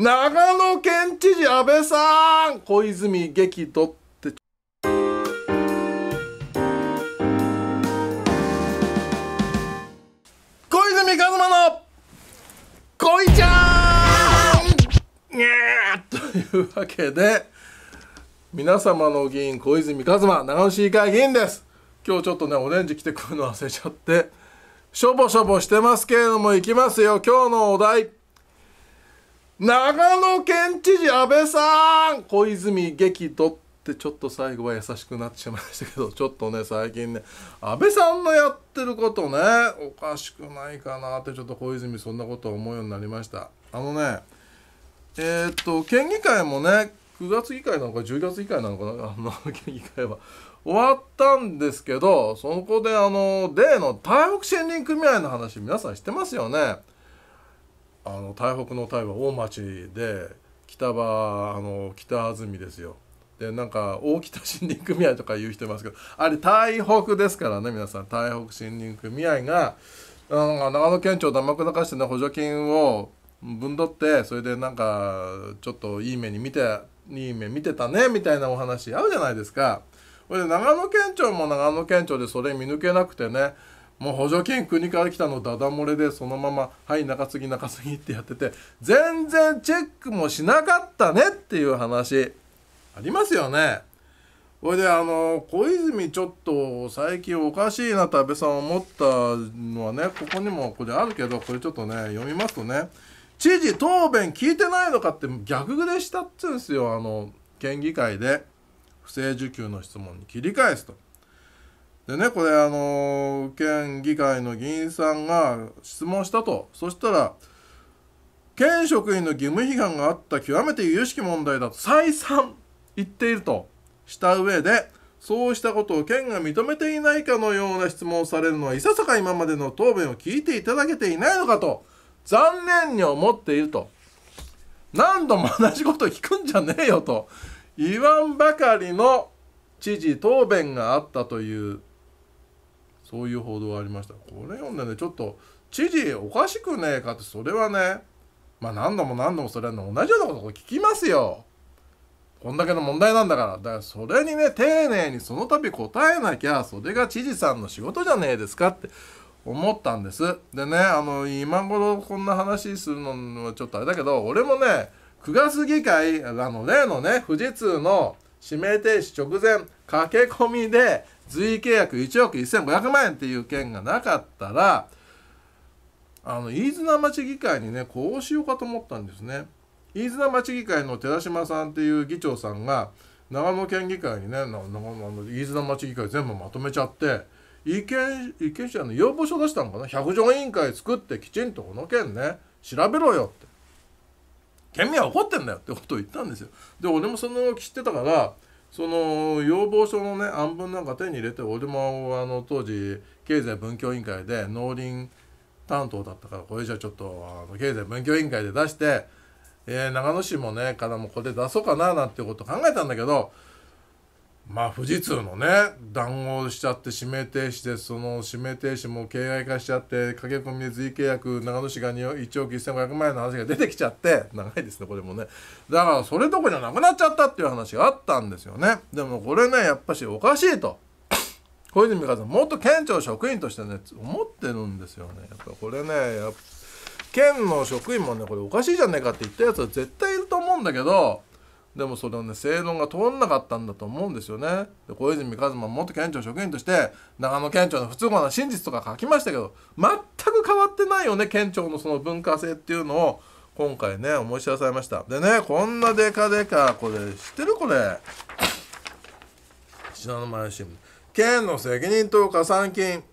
長野県知事安倍さん小泉激怒って小泉一馬の恋ちゃんにーというわけで皆様の議員小泉一馬長野市議会議員です今日ちょっとねオレンジ来てくるの忘れちゃってしょぼしょぼしてますけれどもいきますよ今日のお題長野県知事安倍さん小泉激怒ってちょっと最後は優しくなっちゃいましたけどちょっとね最近ね安倍さんのやってることねおかしくないかなってちょっと小泉そんなこと思うようになりましたあのねえー、っと県議会もね9月議会なのか10月議会なのかなあの県議会は終わったんですけどそこであの例の台北森林組合の話皆さん知ってますよねあの台北の台は大町で北はあの北安住ですよでなんか大北森林組合とか言う人いますけどあれ台北ですからね皆さん台北森林組合が長野県庁を黙くだかしてね補助金をぶんどってそれでなんかちょっといい目に見ていい目見てたねみたいなお話合うじゃないですか。ほれで長野県庁も長野県庁でそれ見抜けなくてねもう補助金国から来たのダダ漏れでそのまま「はい中継ぎ中継ぎ」ってやってて全然チェックもしなかったねっていう話ありますよね。ほいであの小泉ちょっと最近おかしいなと安倍さん思ったのはねここにもこれあるけどこれちょっとね読みますとね知事答弁聞いてないのかって逆でしたっつうんですよあの県議会で不正受給の質問に切り返すと。でねこれあの県議会の議員さんが質問したとそしたら県職員の義務批判があった極めて由々しき問題だと再三言っているとした上でそうしたことを県が認めていないかのような質問をされるのはいささか今までの答弁を聞いていただけていないのかと残念に思っていると何度も同じこと聞くんじゃねえよと言わんばかりの知事答弁があったというそういう報道がありましたこれ読んでねちょっと知事おかしくねえかってそれはねまあ何度も何度もそれは同じようなこと聞きますよこんだけの問題なんだからだからそれにね丁寧にその度答えなきゃそれが知事さんの仕事じゃねえですかって思ったんですでねあの今頃こんな話するのはちょっとあれだけど俺もね9月議会あの例のね富士通の指名停止直前駆け込みで随意契約1億1500万円っていう件がなかったらあの飯綱町議会にねこうしようかと思ったんですね飯綱町議会の寺島さんっていう議長さんが長野県議会にね飯綱町議会全部まとめちゃって意見意見者の要望書出したのかな百条委員会作ってきちんとこの件ね調べろよって県民は怒ってんだよってことを言ったんですよで俺もその知ってたからその要望書のね案文なんか手に入れて俺もあの当時経済文教委員会で農林担当だったからこれじゃちょっとあの経済文教委員会で出して、えー、長野市もねからもこれ出そうかななんてこと考えたんだけどまあ富士通のね談合しちゃって指名停止でその指名停止も形骸化しちゃって駆け込みで随契約長野市が1億1500万円の話が出てきちゃって長いですねこれもねだからそれどころじゃなくなっちゃったっていう話があったんですよねでもこれねやっぱしおかしいと 小泉さんもっと県庁職員としてね思ってるんですよねやっぱこれね県の職員もねこれおかしいじゃねえかって言ったやつは絶対いると思うんだけどでもそれをね正論が通んなかったんだと思うんですよねで小泉一馬元県庁職員として長野県庁の不都合な真実とか書きましたけど全く変わってないよね県庁のその文化性っていうのを今回ね思い知らされましたでねこんなデカデカこれ知ってるこれ 信濃前新聞県の責任と加算金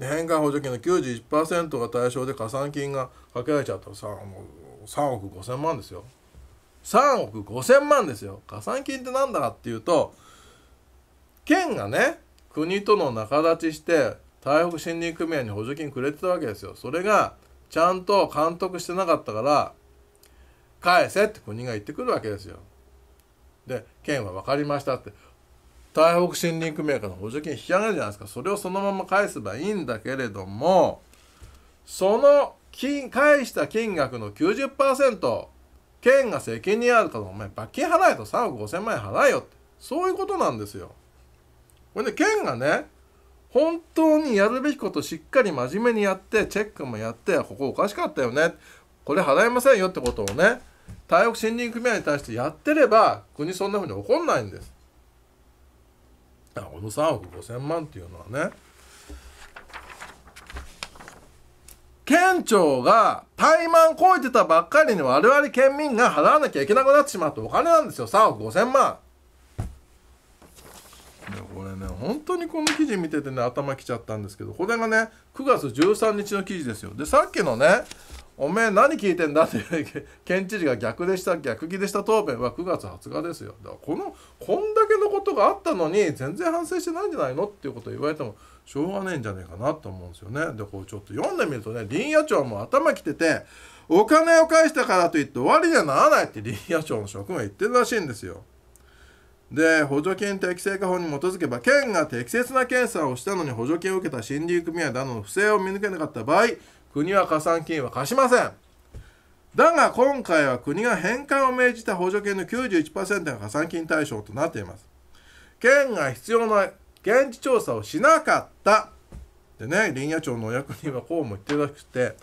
返還補助金の91%が対象で加算金がかけられちゃったらさもう3億5,000万ですよ3億5000万ですよ加算金って何だっていうと県がね国との仲立ちして台北森林組合に補助金くれてたわけですよそれがちゃんと監督してなかったから返せって国が言ってくるわけですよで県は分かりましたって台北森林組合から補助金引き上げるじゃないですかそれをそのまま返せばいいんだけれどもその金返した金額の90%県が責任あるからお前罰金払えと3億5000万円払えよってそういうことなんですよ。これで県がね本当にやるべきことしっかり真面目にやってチェックもやってここおかしかったよねこれ払えませんよってことをね台北森林組合に対してやってれば国そんなふうに怒んないんです。だからこの3億5000万っていうのはね店長が怠慢超えてたばっかりに我々県民が払わなきゃいけなくなってしまったお金なんですよ3億5000万。これね本当にこの記事見ててね頭きちゃったんですけどこれがね9月13日の記事ですよでさっきのね「おめえ何聞いてんだ」って県知事が逆でした 逆ギでした答弁は9月20日ですよだからこのこんだけのことがあったのに全然反省してないんじゃないのっていうことを言われてもしょうがないんじゃないかなと思うんですよねでこうちょっと読んでみるとね林野庁も頭きててお金を返したからといって終わりにはならないって林野庁の職員は言ってるらしいんですよで補助金適正化法に基づけば県が適切な検査をしたのに補助金を受けた森林組合などの不正を見抜けなかった場合国は加算金は貸しませんだが今回は国が返還を命じた補助金の91%が加算金対象となっています県が必要な現地調査をしなかったでね林野庁のお役人はこうも言ってるらしくて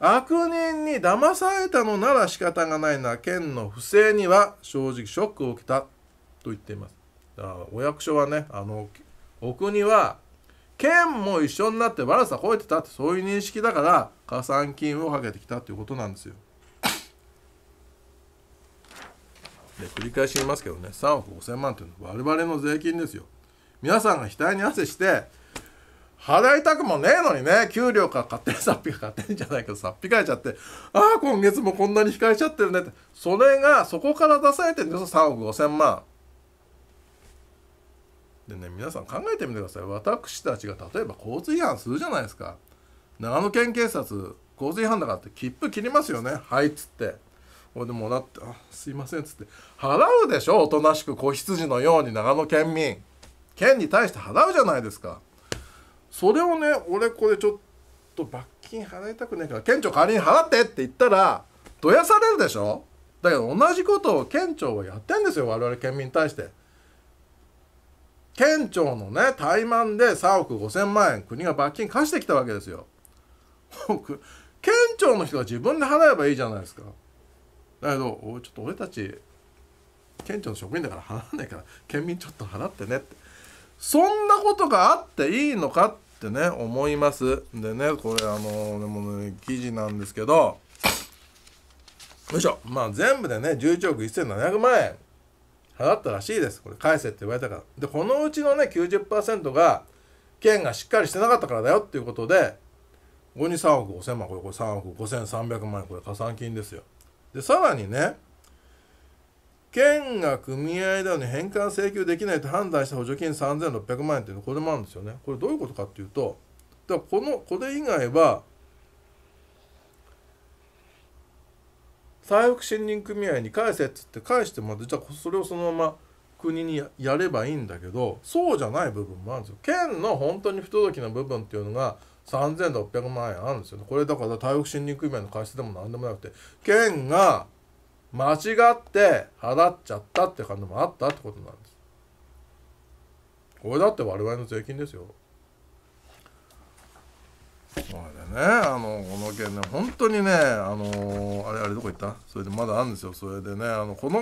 悪人に騙されたのなら仕方がないな県の不正には正直ショックを受けたと言っていますだからお役所はねあのお国は県も一緒になって悪さ超えてたってそういう認識だから加算金をかけてきたということなんですよで繰り返し言いますけどね3億5000万というのは我々の税金ですよ皆さんが額に汗して払いたくもねえのにね給料か勝手にさっぴか勝手にじゃないけどさっぴかえちゃってああ今月もこんなに控えちゃってるねってそれがそこから出されてるんですよ3億5千万。でね皆さん考えてみてください私たちが例えば交通違反するじゃないですか長野県警察交通違反だからって切符切りますよねはいっつって俺でもらって「あすいません」っつって払うでしょおとなしく子羊のように長野県民県に対して払うじゃないですかそれをね俺これちょっと罰金払いたくねえから県庁代わりに払ってって言ったらどやされるでしょだけど同じことを県庁はやってんですよ我々県民に対して。県庁のね怠慢で3億5,000万円国が罰金貸してきたわけですよ。県庁の人が自分で払えばいいじゃないですか。だけどちょっと俺たち県庁の職員だから払わないから県民ちょっと払ってねってそんなことがあっていいのかってね思いますでねこれあのでもね記事なんですけどよいしょまあ全部でね11億1700万円払ったらしいですこれ返せって言われたからでこのうちのね90%が県がしっかりしてなかったからだよっていうことでここに3億5000万これこれ3億5300万円これ加算金ですよでさらにね県が組合だのに返還請求できないと判断した補助金3600万円っていうのこれもあるんですよね。これどういうことかっていうとだからこのこれ以外は再復森林組合に返せっつって返してまでじゃあそれをそのまま国にやればいいんだけどそうじゃない部分もあるんですよ。県の本当に不届きな部分っていうのが3600万円あるんですよね。これだから太北森林組合の会社でも何でもなくて県が間違って払っちゃったって感じもあったってことなんです。これだって我々の税金ですよ。それでねあのこの件ね本当にねあのあれあれどこ行ったそれでまだあるんですよそれでねあのこの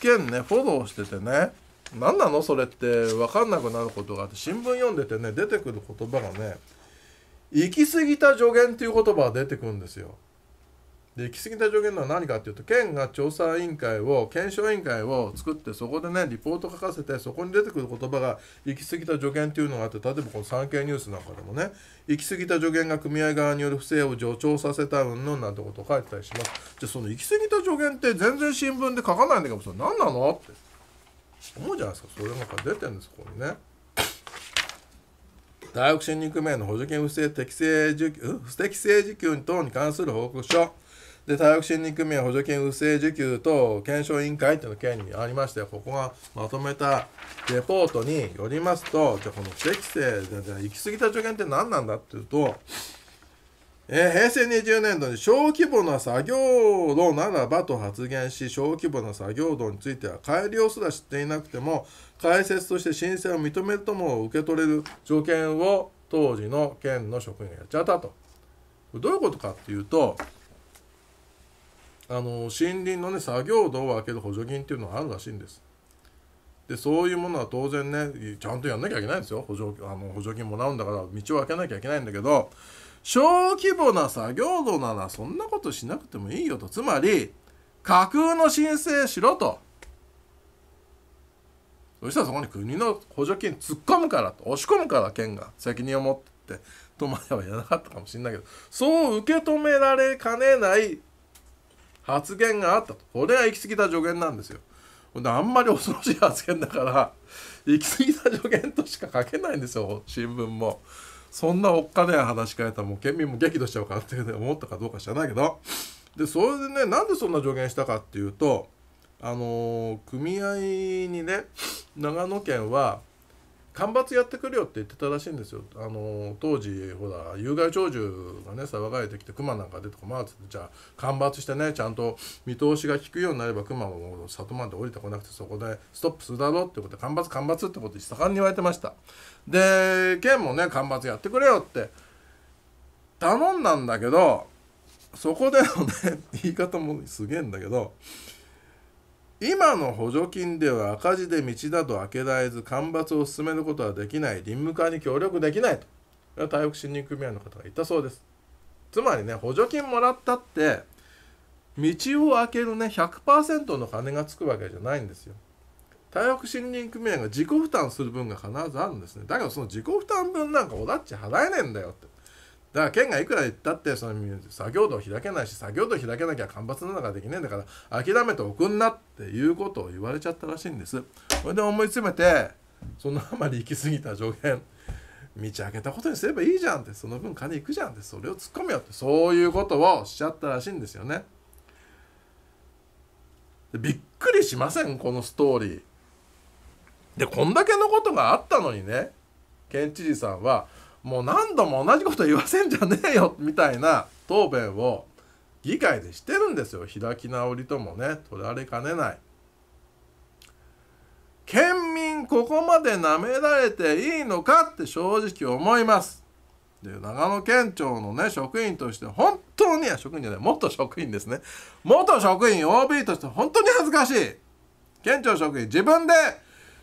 件ねフォローしててね何なのそれって分かんなくなることがあって新聞読んでてね出てくる言葉がね行き過ぎた助言っていう言葉が出てくるんですよ。で行き過ぎた助言のは何かっていうと県が調査委員会を検証委員会を作ってそこでねリポート書かせてそこに出てくる言葉が行き過ぎた助言っていうのがあって例えばこの産経ニュースなんかでもね行き過ぎた助言が組合側による不正を助長させたうんぬんなんてことを書いてたりしますじゃあその行き過ぎた助言って全然新聞で書かないんだけどそれ何なのって思うじゃないですかそれなんか出てるんですここにね。大学進入組合の補助金不正適正受給不適正受給等に関する報告書で体育審理組合補助金不正受給等検証委員会というの件にありましてここがまとめたレポートによりますとじゃあこの不適正で行き過ぎた助言って何なんだっていうとえー、平成20年度に小規模な作業道ならばと発言し小規模な作業道については改良すら知っていなくても解説として申請を認めるとも受け取れる条件を当時の県の職員がやっちゃったと。どういうことかっていうとあの森林のね作業道を開ける補助金っていうのがあるらしいんですでそういうものは当然ねちゃんとやんなきゃいけないんですよ補助あの補助金もらうんだから道を開けなきゃいけないんだけど小規模な作業道ならそんなことしなくてもいいよとつまり架空の申請しろとそしたらそこに国の補助金突っ込むからと押し込むから県が責任を持って止とまではやらなかったかもしれないけどそう受け止められかねない発言があったとこれは行き過ぎた助言なんですよであんまり恐ろしい発言だから行き過ぎた助言としか書けないんですよ新聞もそんなおっかねえ話し変えたらもう県民も激怒しちゃうかって思ったかどうか知らないけどでそれでねなんでそんな助言したかっていうとあのー、組合にね長野県は干ばつやってくるよって言ってたらしいんですよあの当時ほら有害鳥獣がね騒がれてきて熊なんか出てこまあつってじゃあ干ばつしてねちゃんと見通しが利くようになれば熊も里まで降りてこなくてそこでストップするだろうってことで干ばつ干ばつってことで盛んに言われてましたで県もね干ばつやってくれよって頼んだんだけどそこでのね 言い方もすげえんだけど今の補助金では赤字で道だと開けられず干ばつを進めることはできない林務課に協力できないと台北森林組合の方が言ったそうですつまりね補助金もらったって道を開けるね100%の金がつくわけじゃないんですよ台北森林組合が自己負担する分が必ずあるんですねだけどその自己負担分なんかおだっち払えねえんだよってだから県がいくら言ったってその作業道開けないし作業道開けなきゃばつなのができねえんだから諦めておくんなっていうことを言われちゃったらしいんですそれで思い詰めてそのあまり行き過ぎた助言道開けたことにすればいいじゃんってその分金いくじゃんってそれを突っ込めよってそういうことをしちゃったらしいんですよねびっくりしませんこのストーリーでこんだけのことがあったのにね県知事さんはもう何度も同じこと言わせんじゃねえよみたいな答弁を議会でしてるんですよ開き直りともね取られかねない県民ここまでなめられていいのかって正直思いますで長野県庁のね職員として本当に職員じゃない元職員ですね元職員 OB として本当に恥ずかしい県庁職員自分で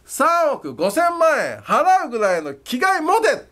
3億5000万円払うぐらいの気概持て